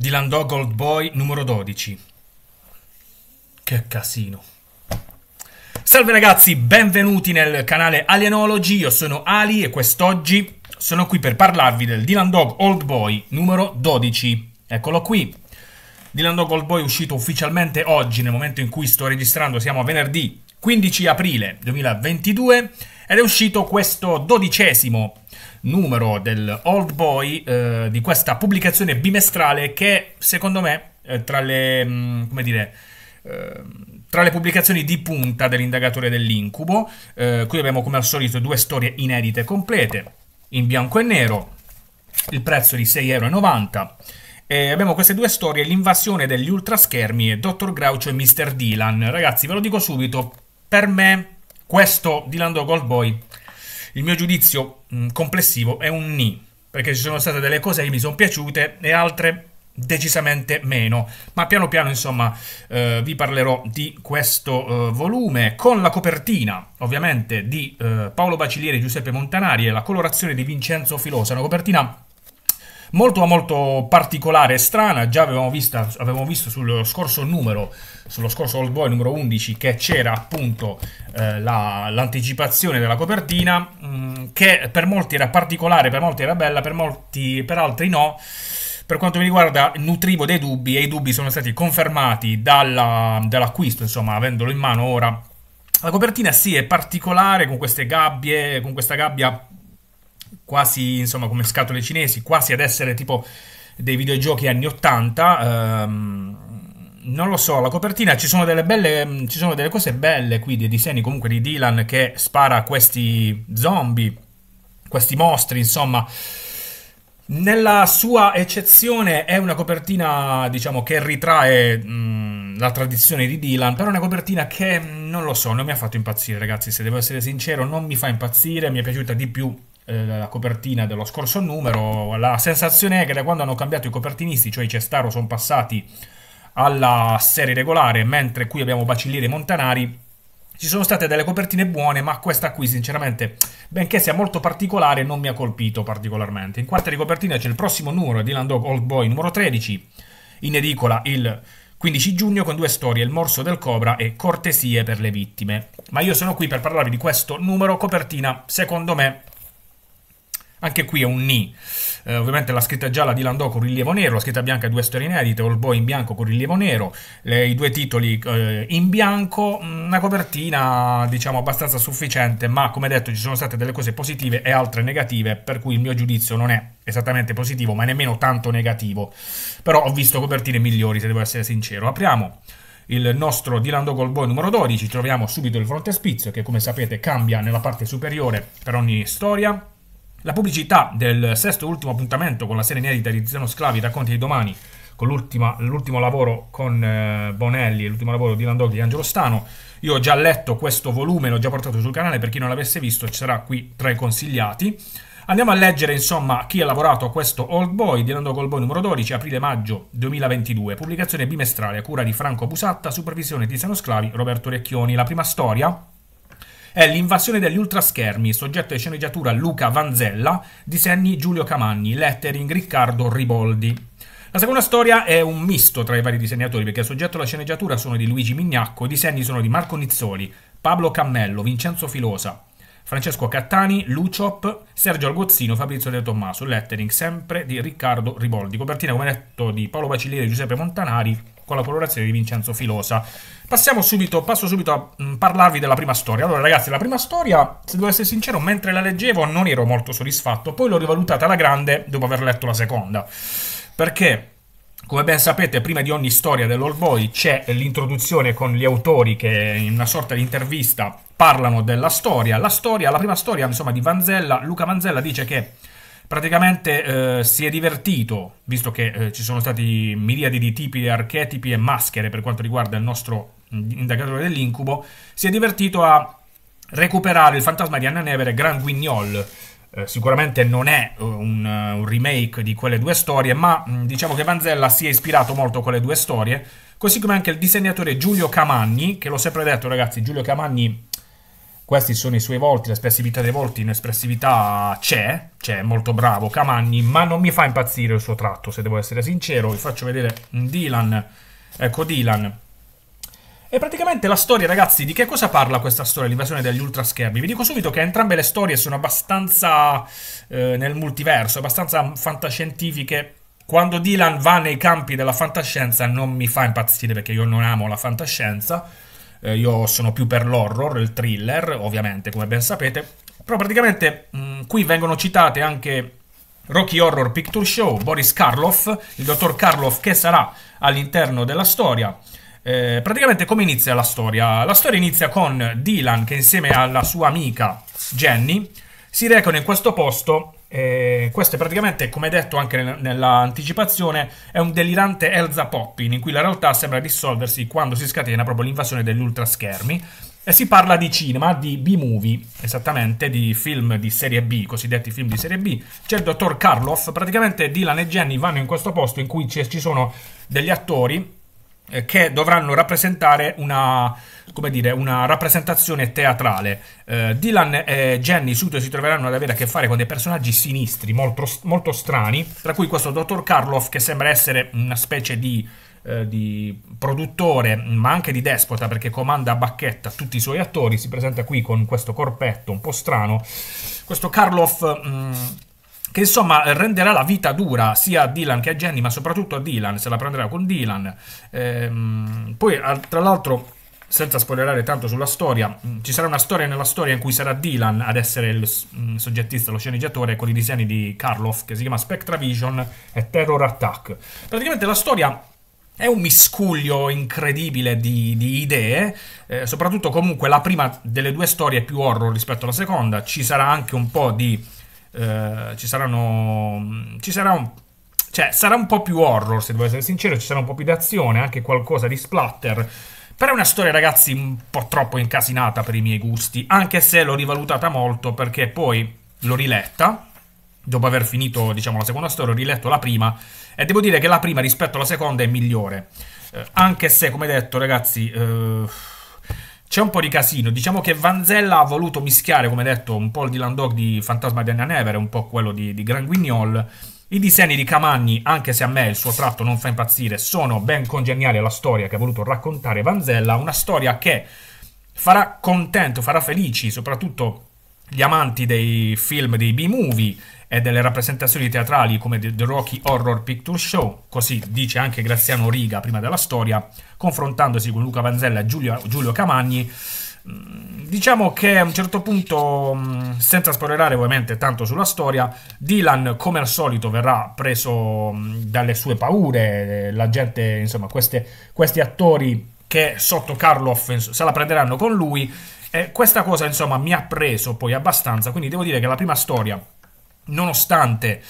di Landò Gold Boy numero 12. Che casino. Salve ragazzi, benvenuti nel canale Alienology, io sono Ali e quest'oggi sono qui per parlarvi del Dylan Dog Old Boy numero 12. Eccolo qui. Dylan Dog Old Boy è uscito ufficialmente oggi, nel momento in cui sto registrando, siamo a venerdì 15 aprile 2022 ed è uscito questo dodicesimo numero del Old Boy eh, di questa pubblicazione bimestrale che secondo me eh, tra le mm, come dire eh, tra le pubblicazioni di punta dell'indagatore dell'incubo eh, qui abbiamo come al solito due storie inedite complete in bianco e nero il prezzo di 6,90 euro e abbiamo queste due storie, l'invasione degli ultraschermi e Dottor Groucho e Mr. Dylan. Ragazzi, ve lo dico subito, per me questo di Lando Goldboy, il mio giudizio mh, mm, complessivo è un ni, perché ci sono state delle cose che mi sono piaciute e altre decisamente meno ma piano piano insomma eh, vi parlerò di questo eh, volume con la copertina ovviamente di eh, Paolo Bacilieri e Giuseppe Montanari e la colorazione di Vincenzo Filosa una copertina molto molto particolare e strana, già avevamo, vista, avevamo visto sullo scorso numero, sullo scorso Old Boy numero 11, che c'era appunto eh, l'anticipazione della copertina, mh, mm, che per molti era particolare, per molti era bella, per, molti, per altri no. Per quanto mi riguarda nutrivo dei dubbi e i dubbi sono stati confermati dall'acquisto, insomma, avendolo in mano ora. La copertina sì è particolare con queste gabbie, con questa gabbia quasi insomma come scatole cinesi, quasi ad essere tipo dei videogiochi anni 80. Ehm, non lo so, la copertina ci sono delle belle mm, ci sono delle cose belle qui dei disegni comunque di Dylan che spara questi zombie, questi mostri, insomma. Nella sua eccezione è una copertina, diciamo, che ritrae mh, mm, la tradizione di Dylan, però è una copertina che mm, non lo so, non mi ha fatto impazzire, ragazzi, se devo essere sincero, non mi fa impazzire, mi è piaciuta di più eh, la copertina dello scorso numero. La sensazione è che da quando hanno cambiato i copertinisti, cioè i Cestaro, sono passati alla serie regolare, mentre qui abbiamo Bacillieri e Montanari. Ci sono state delle copertine buone, ma questa qui, sinceramente, benché sia molto particolare, non mi ha colpito particolarmente. In quarta di copertina c'è il prossimo numero di Landog Old Boy numero 13, in edicola il 15 giugno con due storie, Il morso del cobra e Cortesie per le vittime. Ma io sono qui per parlarvi di questo numero copertina, secondo me, anche qui è un ni. Eh, ovviamente la scritta gialla di Landò con rilievo nero, la scritta bianca due Western Inedite, All Boy in bianco con rilievo nero, le, i due titoli eh, in bianco, mm, una copertina diciamo abbastanza sufficiente, ma come detto ci sono state delle cose positive e altre negative, per cui il mio giudizio non è esattamente positivo, ma nemmeno tanto negativo. Però ho visto copertine migliori, se devo essere sincero. Apriamo il nostro Dilando Gold Boy numero 12, troviamo subito il frontespizio che come sapete cambia nella parte superiore per ogni storia la pubblicità del sesto e ultimo appuntamento con la serie inedita di Zeno Sclavi, Racconti di domani, con l'ultimo lavoro con eh, Bonelli e l'ultimo lavoro di Landogli e Angelo Stano. Io ho già letto questo volume, l'ho già portato sul canale, per chi non l'avesse visto ci sarà qui tra i consigliati. Andiamo a leggere insomma chi ha lavorato a questo Old Boy di Lando Boy numero 12, aprile-maggio 2022, pubblicazione bimestrale a cura di Franco Busatta, supervisione di Zeno Sclavi, Roberto Recchioni. La prima storia è L'invasione degli ultraschermi, soggetto di sceneggiatura Luca Vanzella, disegni Giulio Camanni, lettering Riccardo Riboldi. La seconda storia è un misto tra i vari disegnatori, perché il soggetto e sceneggiatura sono di Luigi Mignacco, i disegni sono di Marco Nizzoli, Pablo Cammello, Vincenzo Filosa, Francesco Cattani, Luciop, Sergio Algozzino, Fabrizio De Tommaso, lettering sempre di Riccardo Riboldi, copertina come detto di Paolo Bacilleri e Giuseppe Montanari, con la collaborazione di Vincenzo Filosa. Passiamo subito, passo subito a mm, parlarvi della prima storia. Allora, ragazzi, la prima storia, se devo essere sincero, mentre la leggevo non ero molto soddisfatto, poi l'ho rivalutata alla grande dopo aver letto la seconda. Perché come ben sapete, prima di ogni storia dell'Old c'è l'introduzione con gli autori che in una sorta di intervista parlano della storia. La storia, la prima storia, insomma, di Vanzella, Luca Vanzella dice che praticamente eh, si è divertito, visto che eh, ci sono stati miriadi di tipi, archetipi e maschere per quanto riguarda il nostro mm, indagatore dell'incubo, si è divertito a recuperare il fantasma di Anna Nevere Gran Guignol. Eh, sicuramente non è eh, un, un, remake di quelle due storie, ma mm, diciamo che Vanzella si è ispirato molto a quelle due storie, così come anche il disegnatore Giulio Camagni, che l'ho sempre detto ragazzi, Giulio Camagni questi sono i suoi volti, l'espressività dei volti, in espressività c'è, c'è, molto bravo Camagni, ma non mi fa impazzire il suo tratto, se devo essere sincero. Vi faccio vedere Dylan, ecco Dylan. E praticamente la storia, ragazzi, di che cosa parla questa storia, l'invasione degli ultraschermi? Vi dico subito che entrambe le storie sono abbastanza eh, nel multiverso, abbastanza fantascientifiche, quando Dylan va nei campi della fantascienza non mi fa impazzire perché io non amo la fantascienza eh, io sono più per l'horror, il thriller, ovviamente, come ben sapete, però praticamente mh, mm, qui vengono citate anche Rocky Horror Picture Show, Boris Karloff, il dottor Karloff che sarà all'interno della storia. Eh, praticamente come inizia la storia? La storia inizia con Dylan che insieme alla sua amica Jenny si recano in questo posto. Eh, questo è praticamente, come detto anche nell'anticipazione, è un delirante Elza Poppin, in cui la realtà sembra dissolversi quando si scatena proprio l'invasione degli ultraschermi. E si parla di cinema, di B-movie, esattamente, di film di serie B, cosiddetti film di serie B. C'è il dottor Karloff, praticamente Dylan e Jenny vanno in questo posto in cui ci sono degli attori eh, che dovranno rappresentare una, come dire, una rappresentazione teatrale. Eh, Dylan e Jenny subito si troveranno ad avere a che fare con dei personaggi sinistri, molto, molto strani, tra cui questo dottor Karloff che sembra essere una specie di, eh, di produttore, ma anche di despota, perché comanda a bacchetta tutti i suoi attori, si presenta qui con questo corpetto un po' strano. Questo Karloff... Mh, mm, che insomma renderà la vita dura sia a Dylan che a Jenny, ma soprattutto a Dylan, se la prenderà con Dylan. Ehm, poi, tra l'altro, senza spoilerare tanto sulla storia, mm, ci sarà una storia nella storia in cui sarà Dylan ad essere il mm, soggettista, lo sceneggiatore, con i disegni di Karloff, che si chiama Spectra Vision e Terror Attack. Praticamente la storia è un miscuglio incredibile di, di idee, eh, soprattutto comunque la prima delle due storie è più horror rispetto alla seconda, ci sarà anche un po' di eh, ci saranno... ci sarà un... cioè sarà un po' più horror se devo essere sincero, ci sarà un po' più d'azione, anche qualcosa di splatter. Però è una storia, ragazzi, un po' troppo incasinata per i miei gusti, anche se l'ho rivalutata molto perché poi l'ho riletta, dopo aver finito diciamo, la seconda storia, ho riletto la prima e devo dire che la prima rispetto alla seconda è migliore. Eh, anche se, come detto, ragazzi, eh, c'è un po' di casino. Diciamo che Vanzella ha voluto mischiare, come detto, un po' il Dylan Dog di Fantasma di Anna Never un po' quello di, di Gran Guignol. I disegni di Camagni, anche se a me il suo tratto non fa impazzire, sono ben congeniali alla storia che ha voluto raccontare Vanzella, una storia che farà contento, farà felici soprattutto gli amanti dei film, dei B-movie e delle rappresentazioni teatrali come The Rocky Horror Picture Show, così dice anche Graziano Riga prima della storia, confrontandosi con Luca Vanzella e Giulio, Giulio Camagni, mm, diciamo che a un certo punto, mm, senza spoilerare ovviamente tanto sulla storia, Dylan come al solito verrà preso mm, dalle sue paure, la gente, insomma, queste, questi attori che sotto Karloff se la prenderanno con lui eh, questa cosa, insomma, mi ha preso poi abbastanza, quindi devo dire che la prima storia, nonostante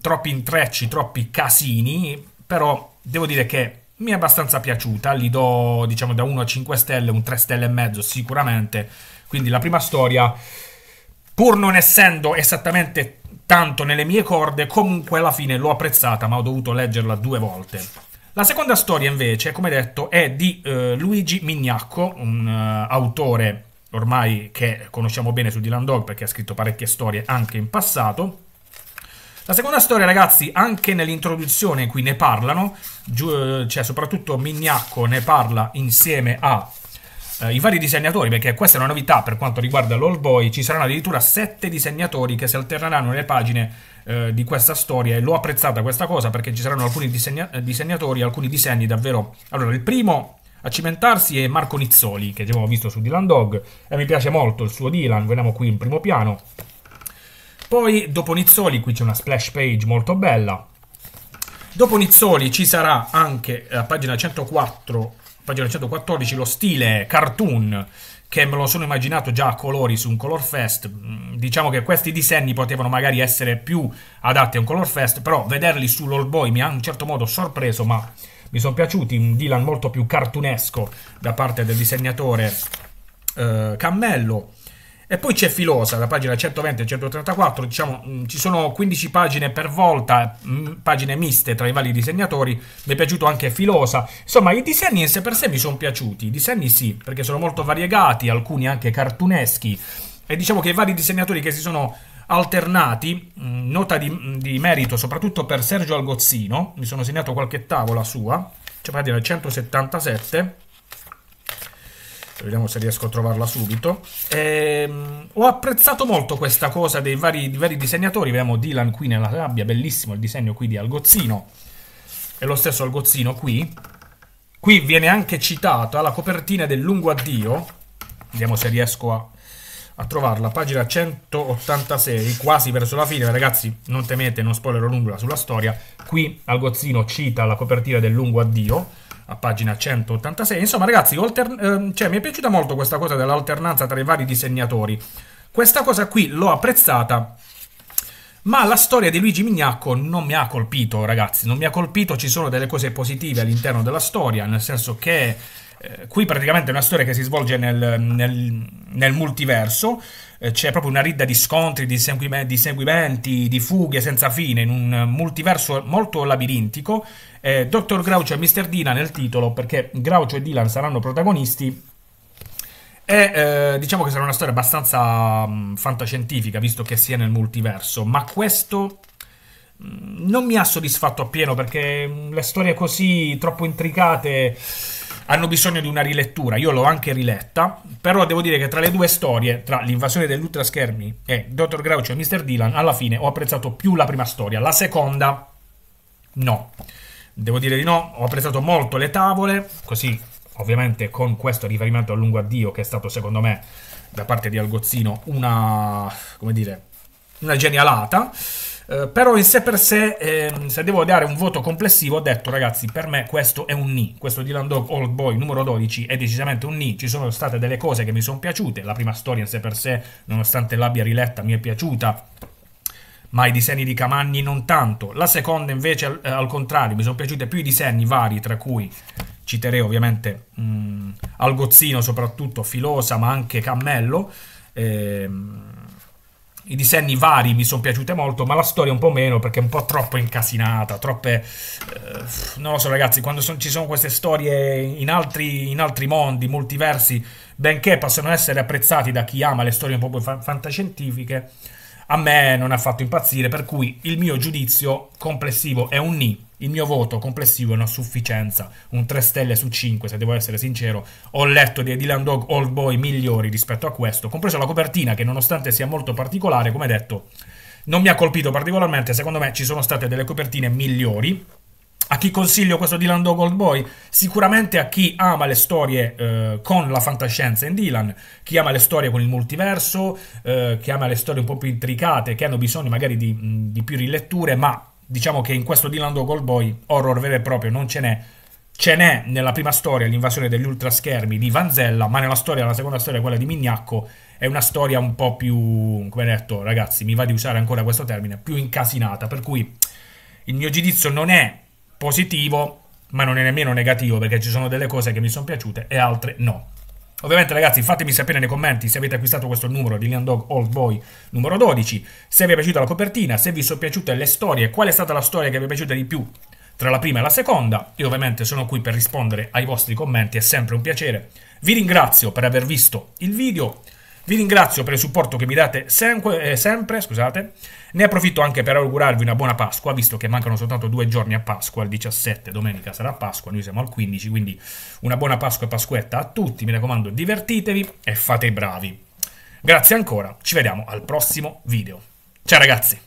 troppi intrecci, troppi casini, però devo dire che mi è abbastanza piaciuta, gli do diciamo da 1 a 5 stelle, un 3 stelle e mezzo sicuramente, quindi la prima storia, pur non essendo esattamente tanto nelle mie corde, comunque alla fine l'ho apprezzata, ma ho dovuto leggerla due volte. La seconda storia invece, come detto, è di eh, Luigi Mignacco, un eh, autore ormai che conosciamo bene su Dylan Dog perché ha scritto parecchie storie anche in passato. La seconda storia, ragazzi, anche nell'introduzione in cui ne parlano, giù, eh, cioè soprattutto Mignacco ne parla insieme ai eh, vari disegnatori, perché questa è una novità per quanto riguarda l'Old Boy, ci saranno addirittura sette disegnatori che si alterneranno nelle pagine eh, di questa storia e l'ho apprezzata questa cosa perché ci saranno alcuni disegna disegnatori, alcuni disegni davvero... Allora, il primo a cimentarsi è Marco Nizzoli, che abbiamo visto su Dylan Dog, e mi piace molto il suo Dylan, vediamo qui in primo piano. Poi, dopo Nizzoli, qui c'è una splash page molto bella. Dopo Nizzoli ci sarà anche a eh, pagina 104, pagina 114, lo stile cartoon, che me lo sono immaginato già a colori su un Color Fest. Mm, diciamo che questi disegni potevano magari essere più adatti a un Color Fest, però vederli sull'All Boy mi ha in un certo modo sorpreso, ma mi sono piaciuti, un Dylan molto più cartunesco da parte del disegnatore eh, Cammello. E poi c'è Filosa, la pagina 120 e 134, diciamo, mm, ci sono 15 pagine per volta, mm, pagine miste tra i vari disegnatori, mi è piaciuto anche Filosa. Insomma, i disegni in sé per sé mi sono piaciuti, i disegni sì, perché sono molto variegati, alcuni anche cartuneschi, e diciamo che i vari disegnatori che si sono alternati, mm, nota di, mm, di merito soprattutto per Sergio Algozzino, mi sono segnato qualche tavola sua, cioè pratica il 177, vediamo se riesco a trovarla subito. Ehm, ho apprezzato molto questa cosa dei vari, dei vari disegnatori. Vediamo Dylan qui nella rabbia, bellissimo il disegno qui di Algozzino. E lo stesso Algozzino qui. Qui viene anche citato alla copertina del Lungo Addio. Vediamo se riesco a a trovarla, pagina 186, quasi verso la fine, ragazzi non temete, non spoilerò nulla sulla storia, qui Algozzino cita la copertina del lungo addio, a pagina 186, insomma ragazzi, ehm, cioè, mi è piaciuta molto questa cosa dell'alternanza tra i vari disegnatori, questa cosa qui l'ho apprezzata, ma la storia di Luigi Mignacco non mi ha colpito ragazzi, non mi ha colpito, ci sono delle cose positive all'interno della storia, nel senso che eh, qui praticamente è una storia che si svolge nel, nel, nel multiverso, eh, c'è proprio una ridda di scontri, di, seguime, di, seguimenti, di fughe senza fine, in un multiverso molto labirintico. Eh, Dottor Groucho e Mr. Dylan nel titolo, perché Groucho e Dylan saranno protagonisti, e eh, diciamo che sarà una storia abbastanza mh, mm, fantascientifica, visto che si è nel multiverso, ma questo mh, mm, non mi ha soddisfatto appieno perché mh, mm, le storie così troppo intricate hanno bisogno di una rilettura. Io l'ho anche riletta, però devo dire che tra le due storie, tra l'invasione dell'Ultra Schermi e Dr. Grouch e Mr. Dylan, alla fine ho apprezzato più la prima storia. La seconda, no. Devo dire di no, ho apprezzato molto le tavole, così ovviamente con questo riferimento al lungo addio che è stato secondo me da parte di Algozzino una, come dire, una genialata. Eh, però in sé per sé, eh, se devo dare un voto complessivo, ho detto ragazzi, per me questo è un ni. Questo Dylan Dog Old Boy numero 12 è decisamente un ni. Ci sono state delle cose che mi sono piaciute. La prima storia in sé per sé, nonostante l'abbia riletta, mi è piaciuta ma i disegni di Camagni non tanto. La seconda invece al, eh, al contrario, mi sono piaciute più i disegni vari, tra cui citerei ovviamente mh, mm, Algozzino soprattutto, Filosa, ma anche Cammello. Ehm, i disegni vari mi sono piaciute molto, ma la storia un po' meno perché è un po' troppo incasinata, troppe... Eh, non lo so ragazzi, quando son, ci sono queste storie in altri, in altri, mondi, multiversi, benché possano essere apprezzati da chi ama le storie un po' fantascientifiche, a me non ha fatto impazzire, per cui il mio giudizio complessivo è un ni. Il mio voto complessivo è una sufficienza, un 3 stelle su 5, se devo essere sincero. Ho letto dei Dylan Dog Old Boy migliori rispetto a questo, compresa la copertina che nonostante sia molto particolare, come detto, non mi ha colpito particolarmente, secondo me ci sono state delle copertine migliori. A chi consiglio questo Dylan Dog Old Boy? Sicuramente a chi ama le storie eh, con la fantascienza in Dylan, chi ama le storie con il multiverso, eh, chi ama le storie un po' più intricate, che hanno bisogno magari di, di più riletture, ma diciamo che in questo Dylan Dog Old Boy horror vero e proprio non ce n'è. Ce n'è nella prima storia l'invasione degli ultraschermi di Vanzella, ma nella storia, la seconda storia, quella di Mignacco, è una storia un po' più, come detto, ragazzi, mi va di usare ancora questo termine, più incasinata. Per cui il mio giudizio non è positivo, ma non è nemmeno negativo, perché ci sono delle cose che mi sono piaciute e altre no. Ovviamente ragazzi fatemi sapere nei commenti se avete acquistato questo numero di Leon Dog Old Boy numero 12, se vi è piaciuta la copertina, se vi sono piaciute le storie, qual è stata la storia che vi è piaciuta di più tra la prima e la seconda. Io ovviamente sono qui per rispondere ai vostri commenti, è sempre un piacere. Vi ringrazio per aver visto il video. Vi ringrazio per il supporto che mi date sempre, eh, sempre scusate. ne approfitto anche per augurarvi una buona Pasqua, visto che mancano soltanto due giorni a Pasqua, il 17 domenica sarà Pasqua, noi siamo al 15, quindi una buona Pasqua e Pasquetta a tutti, mi raccomando divertitevi e fate i bravi. Grazie ancora, ci vediamo al prossimo video. Ciao ragazzi!